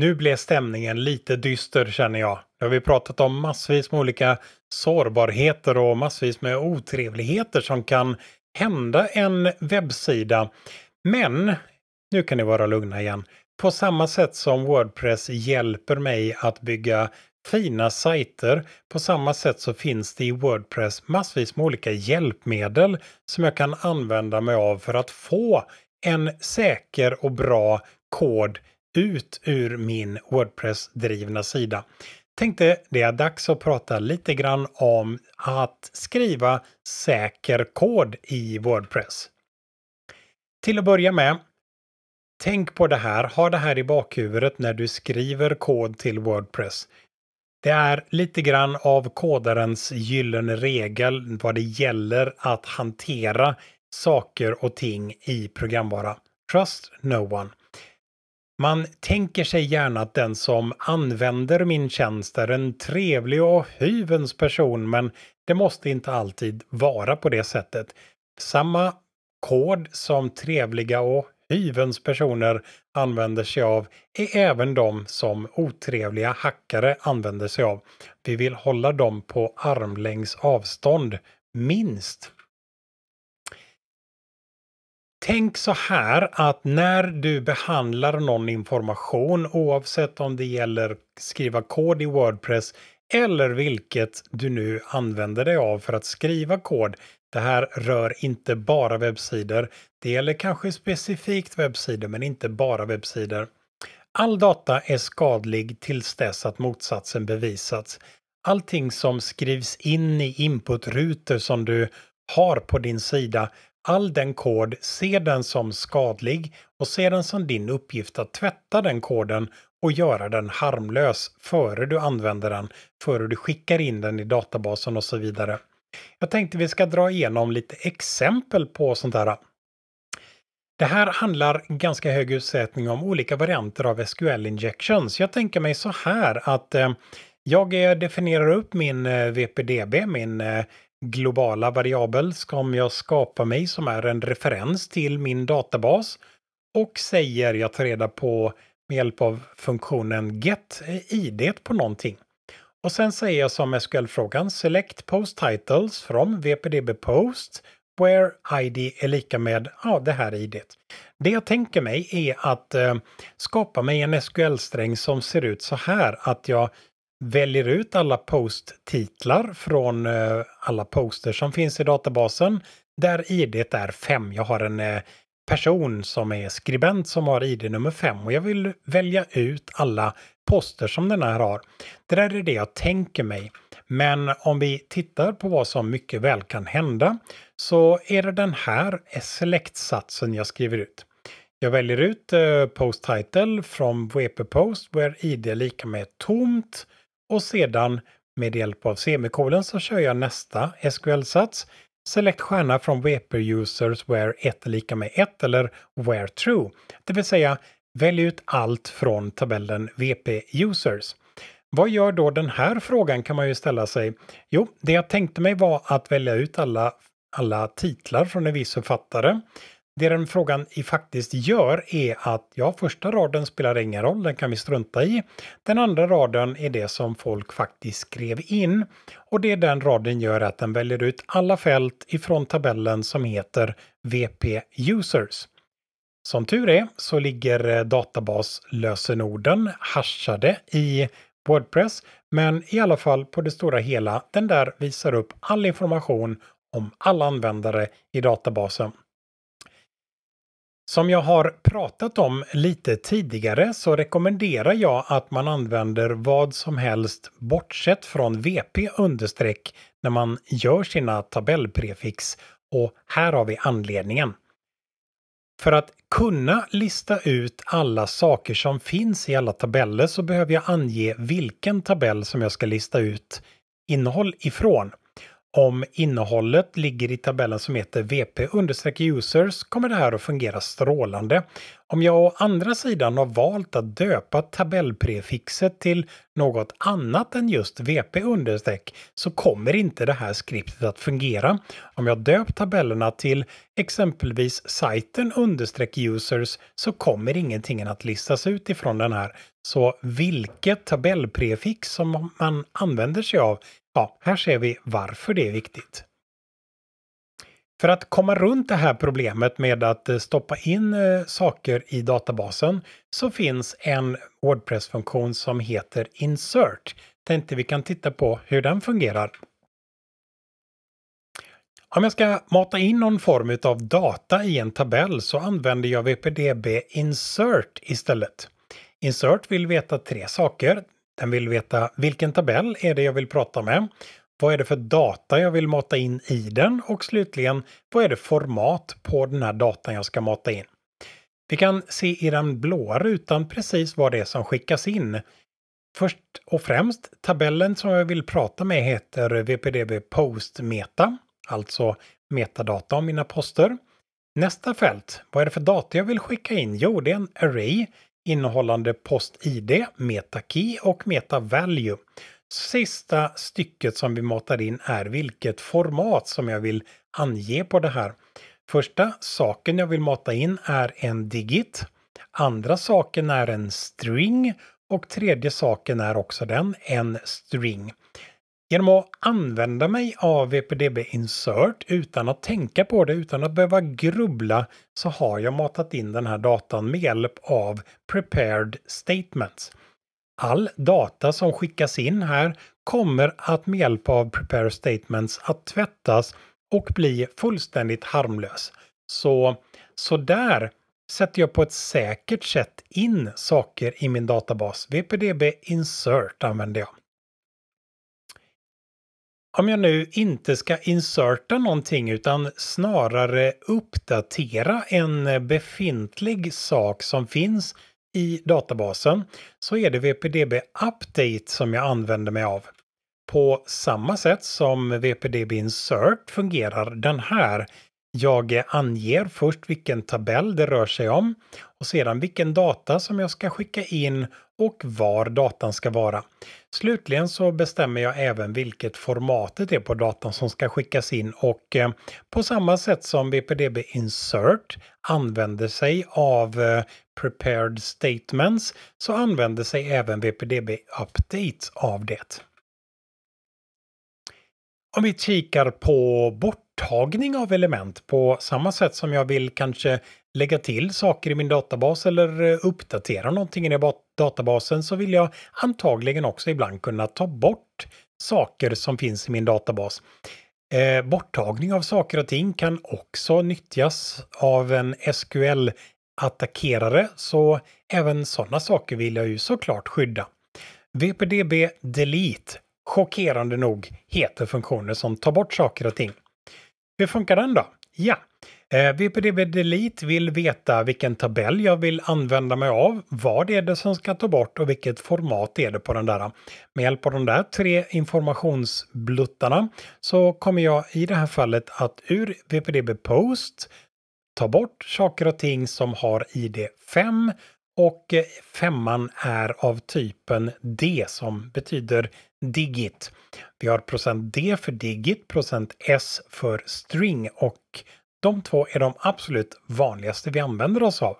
Nu blev stämningen lite dyster känner jag. Nu har vi pratat om massvis med olika sårbarheter och massvis med otrevligheter som kan hända en webbsida. Men nu kan ni vara lugna igen. På samma sätt som Wordpress hjälper mig att bygga fina sajter. På samma sätt så finns det i Wordpress massvis med olika hjälpmedel som jag kan använda mig av för att få en säker och bra kod ut ur min Wordpress-drivna sida. Tänkte det är dags att prata lite grann om att skriva säker kod i Wordpress. Till att börja med, tänk på det här, ha det här i bakhuvudet när du skriver kod till Wordpress. Det är lite grann av kodarens gyllene regel vad det gäller att hantera saker och ting i programvara. Trust no one. Man tänker sig gärna att den som använder min tjänst är en trevlig och hyvens person men det måste inte alltid vara på det sättet. Samma kod som trevliga och hyvens personer använder sig av är även de som otrevliga hackare använder sig av. Vi vill hålla dem på armlängds avstånd, minst tänk så här att när du behandlar någon information oavsett om det gäller skriva kod i Wordpress eller vilket du nu använder dig av för att skriva kod. Det här rör inte bara webbsidor. Det gäller kanske specifikt webbsidor men inte bara webbsidor. All data är skadlig tills dess att motsatsen bevisats. Allting som skrivs in i inputrutor som du har på din sida all den kod, se den som skadlig och se den som din uppgift att tvätta den koden och göra den harmlös före du använder den, före du skickar in den i databasen och så vidare. Jag tänkte vi ska dra igenom lite exempel på sånt här. Det här handlar ganska hög utsträckning om olika varianter av SQL injections. Jag tänker mig så här att eh, jag eh, definierar upp min eh, VPDB, min globala variabel som jag skapar mig som är en referens till min databas och säger jag tar reda på med hjälp av funktionen get eh, id på någonting. Och sen säger jag som SQL-frågan select post titles from VPDB post where id är lika med ja, det här id. Det jag tänker mig är att eh, skapa mig en SQL-sträng som ser ut så här att jag väljer ut alla posttitlar från eh, alla poster som finns i databasen där id är 5. Jag har en eh, person som är skribent som har id nummer 5 och jag vill välja ut alla poster som den här har. Det där är det jag tänker mig. Men om vi tittar på vad som mycket väl kan hända så är det den här select-satsen jag skriver ut. Jag väljer ut eh, post title från WP Post where id är lika med tomt och sedan med hjälp av semikolon så kör jag nästa SQL-sats. Select stjärna från Weper users where 1 är lika med 1 eller where true. Det vill säga välj ut allt från tabellen VP users. Vad gör då den här frågan kan man ju ställa sig. Jo, det jag tänkte mig var att välja ut alla, alla titlar från en viss författare det den frågan faktiskt gör är att ja, första raden spelar ingen roll, den kan vi strunta i. Den andra raden är det som folk faktiskt skrev in och det den raden gör är att den väljer ut alla fält ifrån tabellen som heter VP Users. Som tur är så ligger eh, databaslösenorden haschade i Wordpress, men i alla fall på det stora hela, den där visar upp all information om alla användare i databasen. Som jag har pratat om lite tidigare så rekommenderar jag att man använder vad som helst bortsett från VP understreck när man gör sina tabellprefix och här har vi anledningen. För att kunna lista ut alla saker som finns i alla tabeller så behöver jag ange vilken tabell som jag ska lista ut innehåll ifrån. Om innehållet ligger i tabellen som heter VP-users kommer det här att fungera strålande. Om jag å andra sidan har valt att döpa tabellprefixet till något annat än just VP så kommer inte det här skriptet att fungera. Om jag döpt tabellerna till exempelvis sajten understreck users så kommer ingenting att listas ut ifrån den här. Så vilket tabellprefix som man använder sig av Ja, här ser vi varför det är viktigt. För att komma runt det här problemet med att eh, stoppa in eh, saker i databasen så finns en Wordpress-funktion som heter Insert. Tänkte vi kan titta på hur den fungerar. Om jag ska mata in någon form av data i en tabell så använder jag WPDB Insert istället. Insert vill veta tre saker. Den vill veta vilken tabell är det jag vill prata med? Vad är det för data jag vill mata in i den? Och slutligen, vad är det format på den här datan jag ska mata in? Vi kan se i den blåa rutan precis vad det är som skickas in. Först och främst, tabellen som jag vill prata med heter VPDB Post Meta, alltså metadata om mina poster. Nästa fält, vad är det för data jag vill skicka in? Jo, det är en array innehållande PostID, MetaKey och MetaValue. Sista stycket som vi matar in är vilket format som jag vill ange på det här. Första saken jag vill mata in är en digit. Andra saken är en string och tredje saken är också den, en string. Genom att använda mig av VPDB Insert utan att tänka på det, utan att behöva grubbla, så har jag matat in den här datan med hjälp av Prepared Statements. All data som skickas in här kommer att med hjälp av Prepared Statements att tvättas och bli fullständigt harmlös. Så, så där sätter jag på ett säkert sätt in saker i min databas. VPDB Insert använder jag om jag nu inte ska inserta någonting utan snarare uppdatera en befintlig sak som finns i databasen så är det WPDB Update som jag använder mig av. På samma sätt som WPDB Insert fungerar den här jag anger först vilken tabell det rör sig om och sedan vilken data som jag ska skicka in och var datan ska vara. Slutligen så bestämmer jag även vilket formatet är på datan som ska skickas in och eh, på samma sätt som VPDB Insert använder sig av eh, prepared statements så använder sig även VPDB Updates av det. Om vi kikar på borttagning av element på samma sätt som jag vill kanske lägga till saker i min databas eller eh, uppdatera någonting i databasen så vill jag antagligen också ibland kunna ta bort saker som finns i min databas. Eh, borttagning av saker och ting kan också nyttjas av en SQL-attackerare, så även sådana saker vill jag ju såklart skydda. VPDB Delete chockerande nog heter funktioner som tar bort saker och ting. Hur funkar den då? Ja, eh, VPDB Delete vill veta vilken tabell jag vill använda mig av, vad är det som ska ta bort och vilket format är det på den där. Med hjälp av de där tre informationsbluttarna så kommer jag i det här fallet att ur VPDB Post ta bort saker och ting som har ID 5 och eh, femman är av typen D som betyder digit. Vi har procent D för digit, procent S för string och de två är de absolut vanligaste vi använder oss av.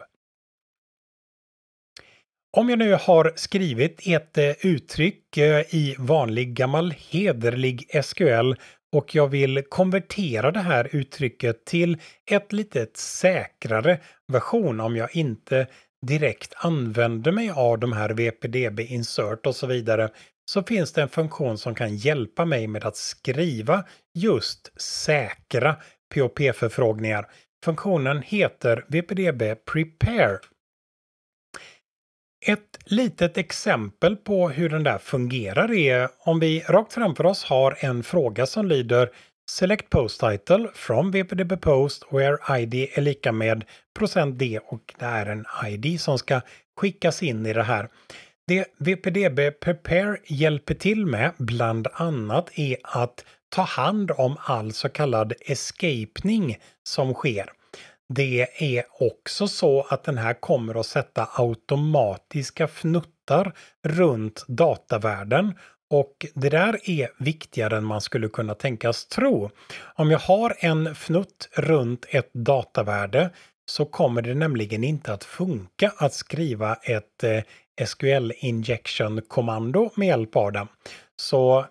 Om jag nu har skrivit ett eh, uttryck eh, i vanlig gammal hederlig SQL och jag vill konvertera det här uttrycket till ett lite säkrare version om jag inte direkt använder mig av de här VPDB insert och så vidare så finns det en funktion som kan hjälpa mig med att skriva just säkra POP-förfrågningar. Funktionen heter VPDB Prepare. Ett litet exempel på hur den där fungerar är om vi rakt framför oss har en fråga som lyder Select Post Title from VPDB Post where ID är lika med procent %D och det är en ID som ska skickas in i det här. Det VPDB Prepare hjälper till med bland annat är att ta hand om all så kallad escapning som sker. Det är också så att den här kommer att sätta automatiska fnuttar runt datavärlden och det där är viktigare än man skulle kunna tänkas tro. Om jag har en fnutt runt ett datavärde så kommer det nämligen inte att funka att skriva ett eh, SQL injection kommando med hjälp av den. Så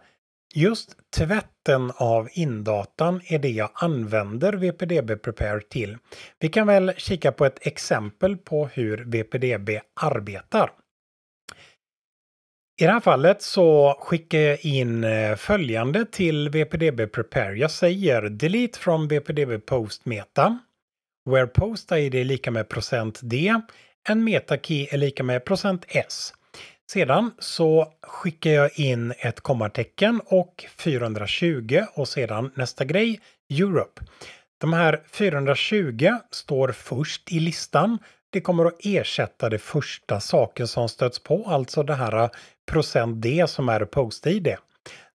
just tvätten av indatan är det jag använder VPDB Prepare till. Vi kan väl kika på ett exempel på hur VPDB arbetar. I det här fallet så skickar jag in eh, följande till VPDB Prepare. Jag säger delete from VPDB Post Meta, where Post ID är lika med procent %D, en Meta key är lika med procent %S. Sedan så skickar jag in ett kommatecken och 420 och sedan nästa grej, Europe. De här 420 står först i listan. Det kommer att ersätta det första saken som stöts på, alltså det här procent det som är Post-ID.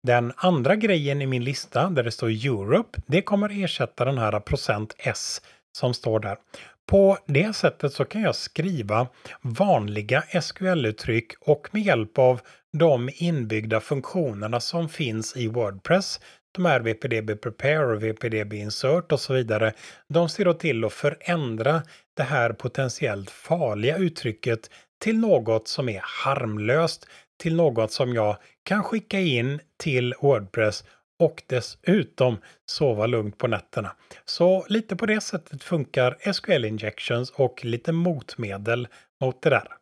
Den andra grejen i min lista där det står Europe, det kommer ersätta den här procent S som står där. På det sättet så kan jag skriva vanliga SQL-uttryck och med hjälp av de inbyggda funktionerna som finns i Wordpress, de här WPDB Prepare och WPDB Insert och så vidare, de ser då till att förändra det här potentiellt farliga uttrycket till något som är harmlöst, till något som jag kan skicka in till Wordpress och dessutom sova lugnt på nätterna. Så lite på det sättet funkar SQL Injections och lite motmedel mot det där.